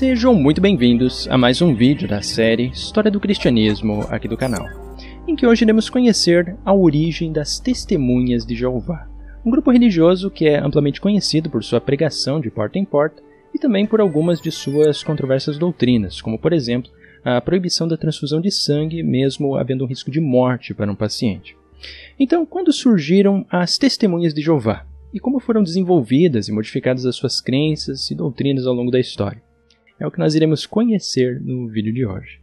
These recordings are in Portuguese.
Sejam muito bem-vindos a mais um vídeo da série História do Cristianismo aqui do canal, em que hoje iremos conhecer a origem das Testemunhas de Jeová, um grupo religioso que é amplamente conhecido por sua pregação de porta em porta e também por algumas de suas controversas doutrinas, como por exemplo a proibição da transfusão de sangue, mesmo havendo um risco de morte para um paciente. Então, quando surgiram as Testemunhas de Jeová? E como foram desenvolvidas e modificadas as suas crenças e doutrinas ao longo da história? é o que nós iremos conhecer no vídeo de hoje.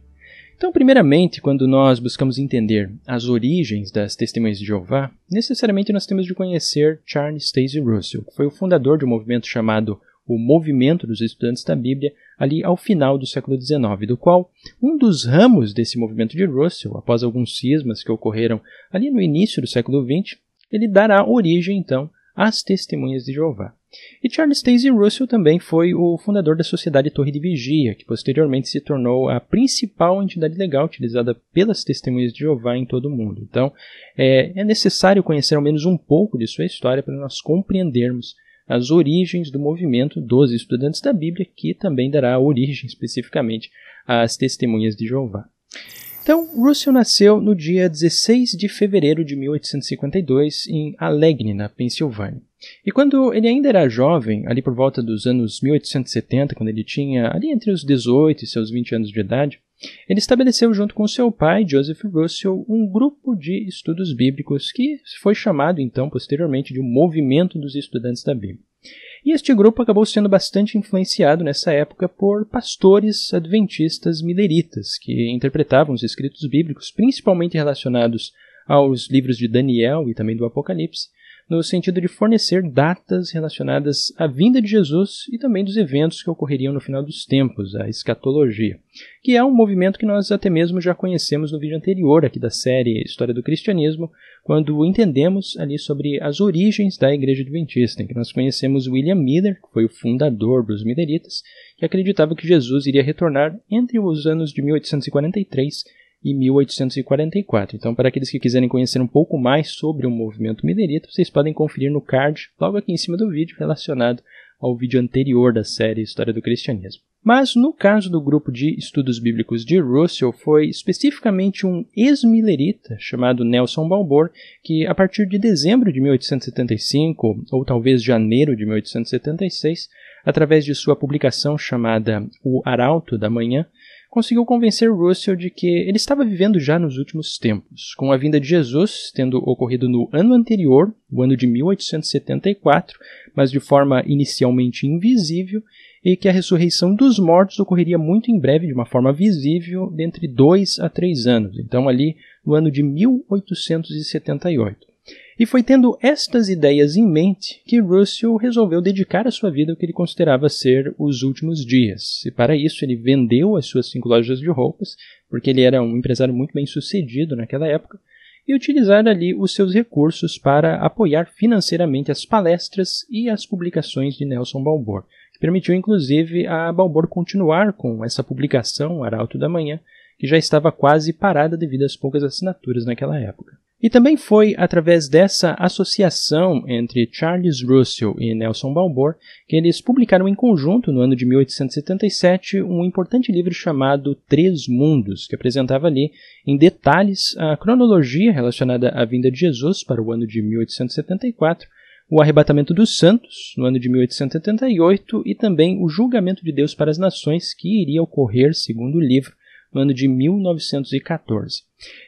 Então, primeiramente, quando nós buscamos entender as origens das Testemunhas de Jeová, necessariamente nós temos de conhecer Charles Stacy Russell, que foi o fundador de um movimento chamado o Movimento dos Estudantes da Bíblia, ali ao final do século XIX, do qual um dos ramos desse movimento de Russell, após alguns cismas que ocorreram ali no início do século XX, ele dará origem, então, às Testemunhas de Jeová. E Charles Stacey Russell também foi o fundador da Sociedade Torre de Vigia, que posteriormente se tornou a principal entidade legal utilizada pelas testemunhas de Jeová em todo o mundo. Então, é, é necessário conhecer ao menos um pouco de sua história para nós compreendermos as origens do movimento dos estudantes da Bíblia, que também dará origem especificamente às testemunhas de Jeová. Então, Russell nasceu no dia 16 de fevereiro de 1852 em Allegheny, na Pensilvânia. E quando ele ainda era jovem, ali por volta dos anos 1870, quando ele tinha ali entre os 18 e seus 20 anos de idade, ele estabeleceu junto com seu pai, Joseph Russell, um grupo de estudos bíblicos que foi chamado então posteriormente de o um Movimento dos Estudantes da Bíblia. E este grupo acabou sendo bastante influenciado nessa época por pastores adventistas mileritas, que interpretavam os escritos bíblicos, principalmente relacionados aos livros de Daniel e também do Apocalipse, no sentido de fornecer datas relacionadas à vinda de Jesus e também dos eventos que ocorreriam no final dos tempos, a escatologia, que é um movimento que nós até mesmo já conhecemos no vídeo anterior aqui da série História do Cristianismo, quando entendemos ali sobre as origens da Igreja Adventista, em que nós conhecemos William Miller, que foi o fundador dos Milleritas, que acreditava que Jesus iria retornar entre os anos de 1843 e 1844. Então, para aqueles que quiserem conhecer um pouco mais sobre o movimento mineirito, vocês podem conferir no card logo aqui em cima do vídeo relacionado ao vídeo anterior da série História do Cristianismo. Mas no caso do grupo de estudos bíblicos de Russell, foi especificamente um ex-milerita chamado Nelson Balboa que, a partir de dezembro de 1875, ou talvez janeiro de 1876, através de sua publicação chamada O Arauto da Manhã, conseguiu convencer Russell de que ele estava vivendo já nos últimos tempos, com a vinda de Jesus tendo ocorrido no ano anterior, o ano de 1874, mas de forma inicialmente invisível, e que a ressurreição dos mortos ocorreria muito em breve, de uma forma visível, dentre dois a três anos, então ali no ano de 1878. E foi tendo estas ideias em mente que Russell resolveu dedicar a sua vida ao que ele considerava ser os últimos dias. E para isso ele vendeu as suas cinco lojas de roupas, porque ele era um empresário muito bem sucedido naquela época, e utilizar ali os seus recursos para apoiar financeiramente as palestras e as publicações de Nelson Balboa, que permitiu inclusive a Balboa continuar com essa publicação, Arauto da Manhã, que já estava quase parada devido às poucas assinaturas naquela época. E também foi através dessa associação entre Charles Russell e Nelson Balboa que eles publicaram em conjunto, no ano de 1877, um importante livro chamado Três Mundos, que apresentava ali em detalhes a cronologia relacionada à vinda de Jesus para o ano de 1874, o arrebatamento dos santos, no ano de 1878, e também o julgamento de Deus para as nações, que iria ocorrer, segundo o livro, no ano de 1914.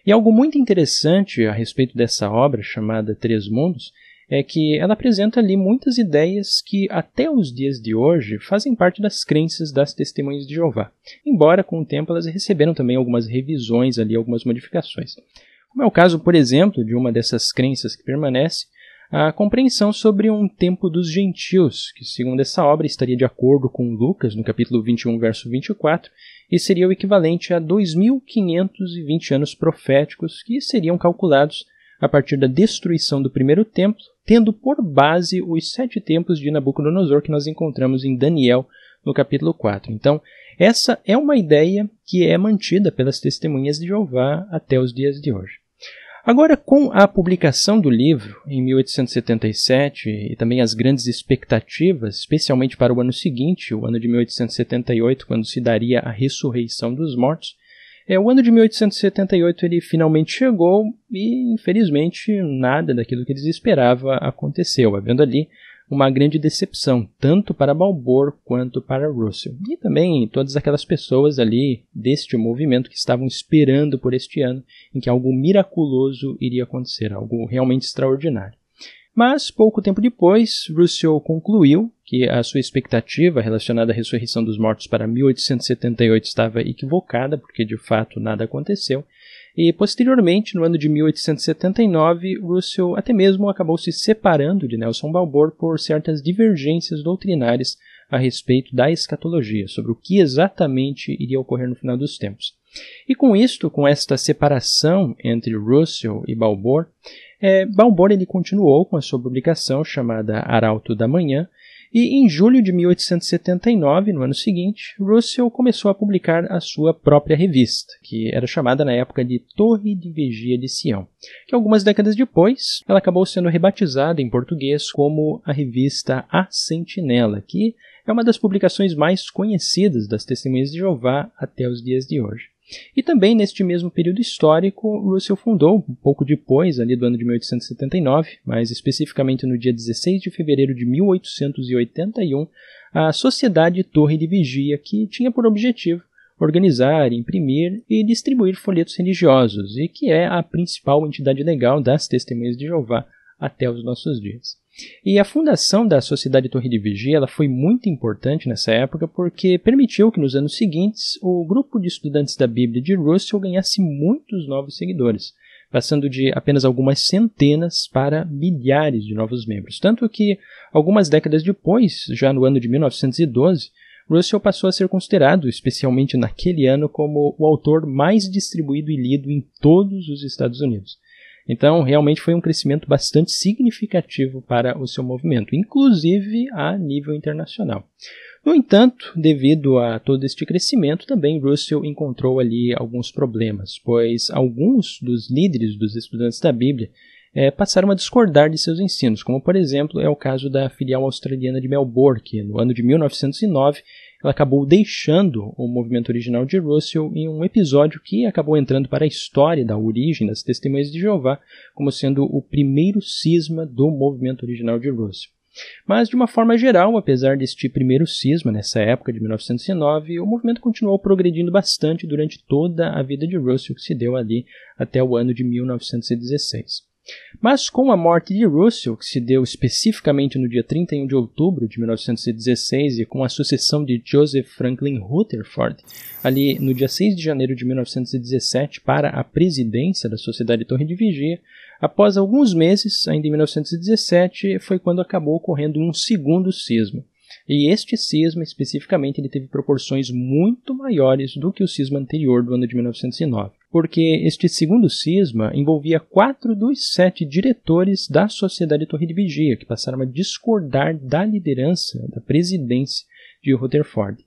E algo muito interessante a respeito dessa obra, chamada Três Mundos, é que ela apresenta ali muitas ideias que até os dias de hoje fazem parte das crenças das testemunhas de Jeová, embora com o tempo elas receberam também algumas revisões ali, algumas modificações. Como é o caso, por exemplo, de uma dessas crenças que permanece, a compreensão sobre um tempo dos gentios, que segundo essa obra estaria de acordo com Lucas no capítulo 21, verso 24, e seria o equivalente a 2520 anos proféticos que seriam calculados a partir da destruição do primeiro templo, tendo por base os sete templos de Nabucodonosor que nós encontramos em Daniel no capítulo 4. Então, essa é uma ideia que é mantida pelas testemunhas de Jeová até os dias de hoje. Agora, com a publicação do livro em 1877 e também as grandes expectativas, especialmente para o ano seguinte, o ano de 1878, quando se daria a ressurreição dos mortos, é, o ano de 1878 ele finalmente chegou e, infelizmente, nada daquilo que eles esperavam aconteceu, havendo ali uma grande decepção, tanto para Balbor quanto para Russell. E também todas aquelas pessoas ali deste movimento que estavam esperando por este ano em que algo miraculoso iria acontecer, algo realmente extraordinário. Mas pouco tempo depois, Rousseau concluiu que a sua expectativa relacionada à ressurreição dos mortos para 1878 estava equivocada, porque de fato nada aconteceu, e posteriormente, no ano de 1879, Russell até mesmo acabou se separando de Nelson Balboa por certas divergências doutrinárias a respeito da escatologia, sobre o que exatamente iria ocorrer no final dos tempos. E com isto, com esta separação entre Russell e Balboa, eh, é, ele continuou com a sua publicação chamada Arauto da Manhã, e em julho de 1879, no ano seguinte, Russell começou a publicar a sua própria revista, que era chamada na época de Torre de Vigia de Sião, que algumas décadas depois ela acabou sendo rebatizada em português como a revista A Sentinela, que é uma das publicações mais conhecidas das Testemunhas de Jeová até os dias de hoje. E também neste mesmo período histórico, Russell fundou, um pouco depois ali do ano de 1879, mas especificamente no dia 16 de fevereiro de 1881, a Sociedade Torre de Vigia, que tinha por objetivo organizar, imprimir e distribuir folhetos religiosos, e que é a principal entidade legal das Testemunhas de Jeová até os nossos dias. E a fundação da Sociedade Torre de Vigia ela foi muito importante nessa época porque permitiu que nos anos seguintes o grupo de estudantes da Bíblia de Russell ganhasse muitos novos seguidores, passando de apenas algumas centenas para milhares de novos membros. Tanto que, algumas décadas depois, já no ano de 1912, Russell passou a ser considerado, especialmente naquele ano, como o autor mais distribuído e lido em todos os Estados Unidos. Então, realmente foi um crescimento bastante significativo para o seu movimento, inclusive a nível internacional. No entanto, devido a todo este crescimento, também Russell encontrou ali alguns problemas, pois alguns dos líderes dos estudantes da Bíblia é, passaram a discordar de seus ensinos, como por exemplo é o caso da filial australiana de Melbourne, que no ano de 1909 ela acabou deixando o movimento original de Russell em um episódio que acabou entrando para a história da origem das Testemunhas de Jeová como sendo o primeiro cisma do movimento original de Russell. Mas, de uma forma geral, apesar deste primeiro cisma nessa época de 1909, o movimento continuou progredindo bastante durante toda a vida de Russell, que se deu ali até o ano de 1916. Mas com a morte de Russell, que se deu especificamente no dia 31 de outubro de 1916 e com a sucessão de Joseph Franklin Rutherford, ali no dia 6 de janeiro de 1917 para a presidência da Sociedade Torre de Vigia, após alguns meses, ainda em 1917, foi quando acabou ocorrendo um segundo cisma. E este cisma, especificamente, ele teve proporções muito maiores do que o cisma anterior do ano de 1909, porque este segundo cisma envolvia quatro dos sete diretores da Sociedade Torre de Vigia, que passaram a discordar da liderança, da presidência de Rutherford.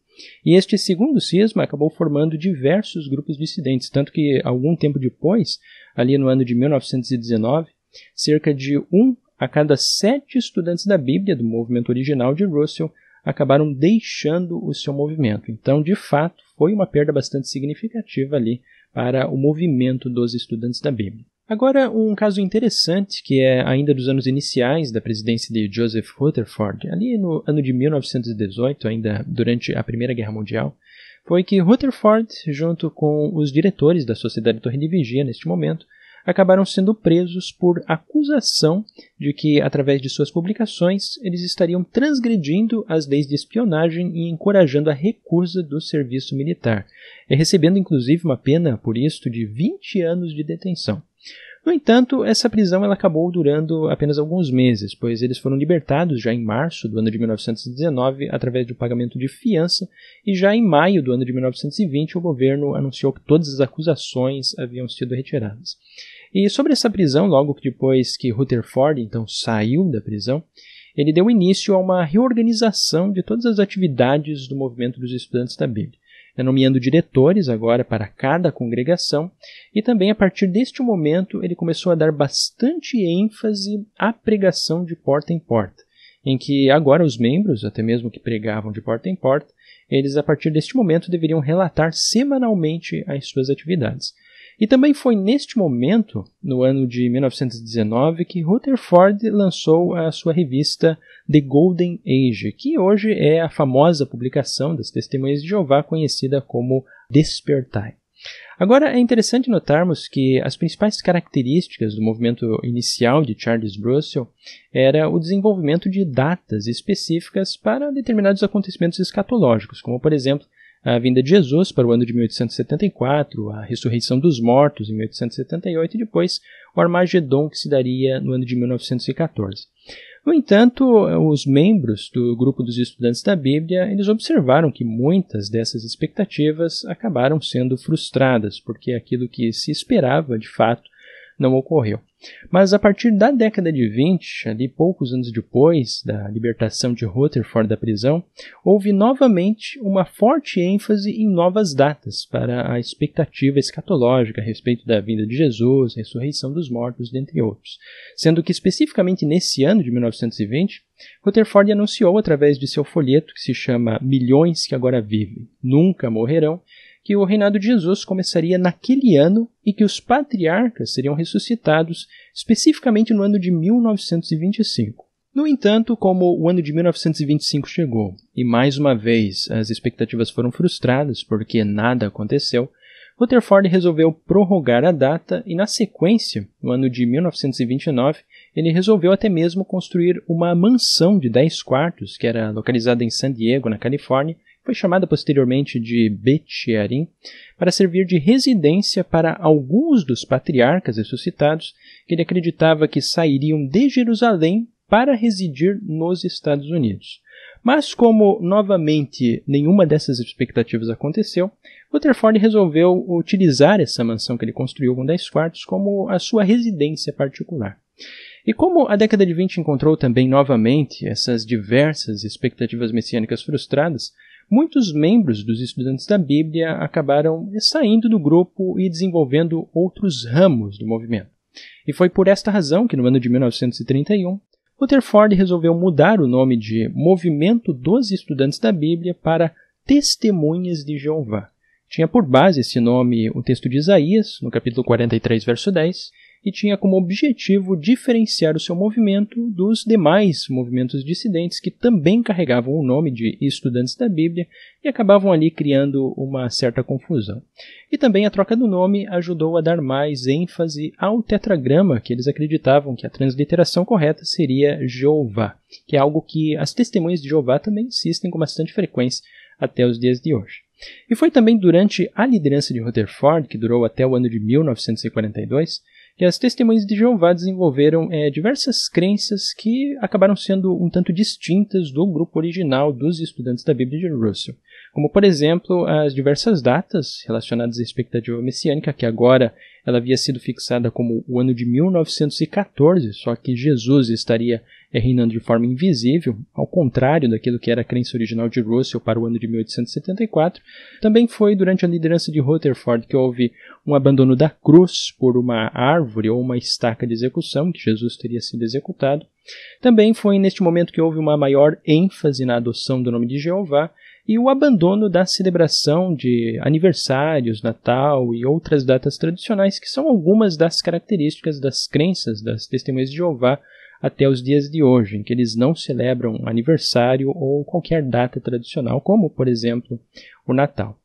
E este segundo cisma acabou formando diversos grupos dissidentes, tanto que algum tempo depois, ali no ano de 1919, cerca de um a cada sete estudantes da Bíblia do movimento original de Russell acabaram deixando o seu movimento. Então, de fato, foi uma perda bastante significativa ali para o movimento dos estudantes da Bíblia. Agora, um caso interessante que é ainda dos anos iniciais da presidência de Joseph Rutherford, ali no ano de 1918, ainda durante a Primeira Guerra Mundial, foi que Rutherford, junto com os diretores da Sociedade Torre de Vigia neste momento, acabaram sendo presos por acusação de que, através de suas publicações, eles estariam transgredindo as leis de espionagem e encorajando a recusa do serviço militar, e recebendo inclusive uma pena por isto de 20 anos de detenção. No entanto, essa prisão ela acabou durando apenas alguns meses, pois eles foram libertados já em março do ano de 1919 através do pagamento de fiança, e já em maio do ano de 1920 o governo anunciou que todas as acusações haviam sido retiradas. E sobre essa prisão, logo depois que Rutherford então saiu da prisão, ele deu início a uma reorganização de todas as atividades do movimento dos estudantes da Bíblia nomeando diretores agora para cada congregação, e também a partir deste momento ele começou a dar bastante ênfase à pregação de porta em porta, em que agora os membros, até mesmo que pregavam de porta em porta, eles a partir deste momento deveriam relatar semanalmente as suas atividades. E também foi neste momento, no ano de 1919, que Rutherford lançou a sua revista The Golden Age, que hoje é a famosa publicação das Testemunhas de Jeová, conhecida como Despertai. Agora é interessante notarmos que as principais características do movimento inicial de Charles Russell era o desenvolvimento de datas específicas para determinados acontecimentos escatológicos, como por exemplo a vinda de Jesus para o ano de 1874, a ressurreição dos mortos em 1878 e depois o Armagedon que se daria no ano de 1914. No entanto, os membros do grupo dos estudantes da Bíblia, eles observaram que muitas dessas expectativas acabaram sendo frustradas, porque aquilo que se esperava, de fato, não ocorreu. Mas a partir da década de 20, ali poucos anos depois da libertação de Rutherford da prisão, houve novamente uma forte ênfase em novas datas para a expectativa escatológica a respeito da vinda de Jesus, ressurreição dos mortos, dentre outros. Sendo que especificamente nesse ano de 1920, Rutherford anunciou através de seu folheto que se chama Milhões que agora vivem, nunca morrerão, que o reinado de Jesus começaria naquele ano e que os patriarcas seriam ressuscitados especificamente no ano de 1925. No entanto, como o ano de 1925 chegou e mais uma vez as expectativas foram frustradas porque nada aconteceu, Rutherford resolveu prorrogar a data e, na sequência, no ano de 1929, ele resolveu até mesmo construir uma mansão de 10 quartos, que era localizada em San Diego, na Califórnia, foi chamada posteriormente de Betcherin, para servir de residência para alguns dos patriarcas ressuscitados que ele acreditava que sairiam de Jerusalém para residir nos Estados Unidos. Mas como novamente nenhuma dessas expectativas aconteceu, Rutherford resolveu utilizar essa mansão que ele construiu com 10 quartos como a sua residência particular. E como a década de 20 encontrou também novamente essas diversas expectativas messiânicas frustradas, muitos membros dos estudantes da Bíblia acabaram saindo do grupo e desenvolvendo outros ramos do movimento. E foi por esta razão que, no ano de 1931, Rutherford resolveu mudar o nome de Movimento dos Estudantes da Bíblia para Testemunhas de Jeová. Tinha por base esse nome o texto de Isaías, no capítulo 43, verso 10, e tinha como objetivo diferenciar o seu movimento dos demais movimentos dissidentes que também carregavam o nome de estudantes da Bíblia e acabavam ali criando uma certa confusão. E também a troca do nome ajudou a dar mais ênfase ao tetragrama que eles acreditavam que a transliteração correta seria Jeová, que é algo que as testemunhas de Jeová também insistem com bastante frequência até os dias de hoje. E foi também durante a liderança de Rutherford, que durou até o ano de 1942, que as testemunhas de Jeová desenvolveram é, diversas crenças que acabaram sendo um tanto distintas do grupo original dos estudantes da Bíblia de Russell. Como, por exemplo, as diversas datas relacionadas à expectativa messiânica, que agora ela havia sido fixada como o ano de 1914, só que Jesus estaria reinando de forma invisível, ao contrário daquilo que era a crença original de Russell para o ano de 1874. Também foi durante a liderança de Rutherford que houve um abandono da cruz por uma árvore ou uma estaca de execução, que Jesus teria sido executado. Também foi neste momento que houve uma maior ênfase na adoção do nome de Jeová, e o abandono da celebração de aniversários, Natal e outras datas tradicionais, que são algumas das características das crenças das Testemunhas de Jeová até os dias de hoje, em que eles não celebram aniversário ou qualquer data tradicional, como, por exemplo, o Natal.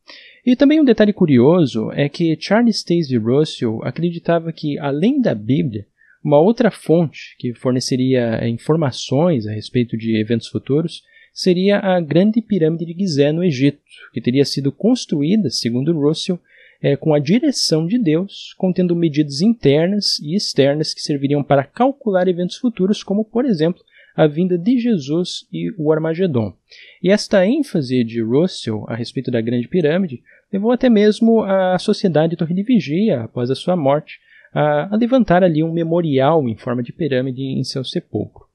E também um detalhe curioso é que Charles Stacey Russell acreditava que, além da Bíblia, uma outra fonte que forneceria informações a respeito de eventos futuros seria a Grande Pirâmide de Gizé, no Egito, que teria sido construída, segundo Russell, é, com a direção de Deus, contendo medidas internas e externas que serviriam para calcular eventos futuros, como, por exemplo, a vinda de Jesus e o Armagedon. E esta ênfase de Russell a respeito da Grande Pirâmide levou até mesmo a Sociedade Torre de Vigia, após a sua morte, a, a levantar ali um memorial em forma de pirâmide em seu sepulcro.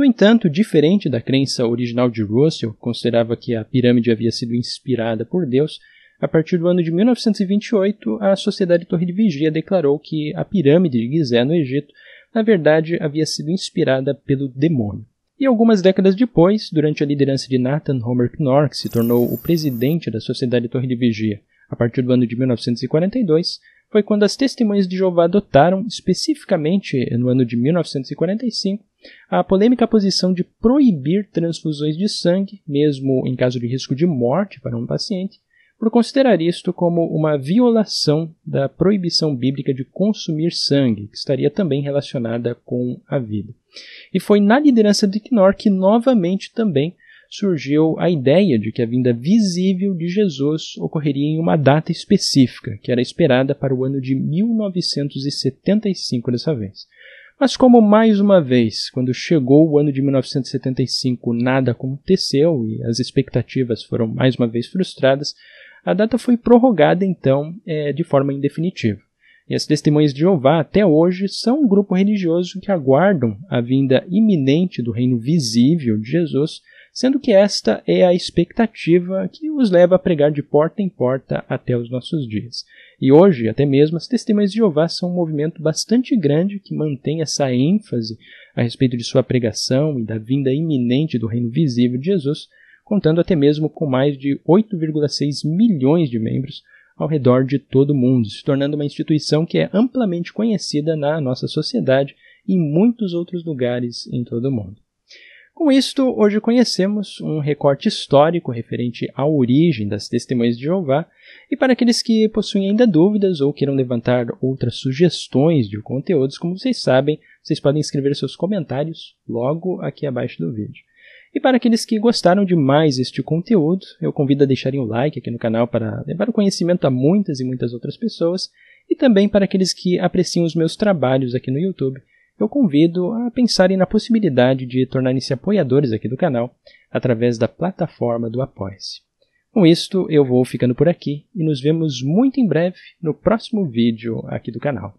No entanto, diferente da crença original de Russell, que considerava que a pirâmide havia sido inspirada por Deus, a partir do ano de 1928, a Sociedade Torre de Vigia declarou que a pirâmide de Gizé no Egito, na verdade, havia sido inspirada pelo demônio. E algumas décadas depois, durante a liderança de Nathan Homer Knorr, que se tornou o presidente da Sociedade Torre de Vigia a partir do ano de 1942, foi quando as testemunhas de Jeová adotaram, especificamente no ano de 1945, a polêmica posição de proibir transfusões de sangue, mesmo em caso de risco de morte para um paciente, por considerar isto como uma violação da proibição bíblica de consumir sangue, que estaria também relacionada com a vida. E foi na liderança de Knorr que novamente também surgiu a ideia de que a vinda visível de Jesus ocorreria em uma data específica, que era esperada para o ano de 1975 dessa vez. Mas como mais uma vez, quando chegou o ano de 1975, nada aconteceu e as expectativas foram mais uma vez frustradas, a data foi prorrogada então é, de forma indefinitiva. E as testemunhas de Jeová até hoje são um grupo religioso que aguardam a vinda iminente do reino visível de Jesus, sendo que esta é a expectativa que os leva a pregar de porta em porta até os nossos dias. E hoje, até mesmo, as testemunhas de Jeová são um movimento bastante grande que mantém essa ênfase a respeito de sua pregação e da vinda iminente do reino visível de Jesus, contando até mesmo com mais de 8,6 milhões de membros ao redor de todo o mundo, se tornando uma instituição que é amplamente conhecida na nossa sociedade e em muitos outros lugares em todo o mundo. Com isto, hoje conhecemos um recorte histórico referente à origem das testemunhas de Jeová, e para aqueles que possuem ainda dúvidas ou queiram levantar outras sugestões de conteúdos, como vocês sabem, vocês podem escrever seus comentários logo aqui abaixo do vídeo. E para aqueles que gostaram de mais este conteúdo, eu convido a deixarem o like aqui no canal para levar o conhecimento a muitas e muitas outras pessoas, e também para aqueles que apreciam os meus trabalhos aqui no YouTube, eu convido a pensarem na possibilidade de tornarem-se apoiadores aqui do canal através da plataforma do Apoia-se. Com isto, eu vou ficando por aqui e nos vemos muito em breve no próximo vídeo aqui do canal.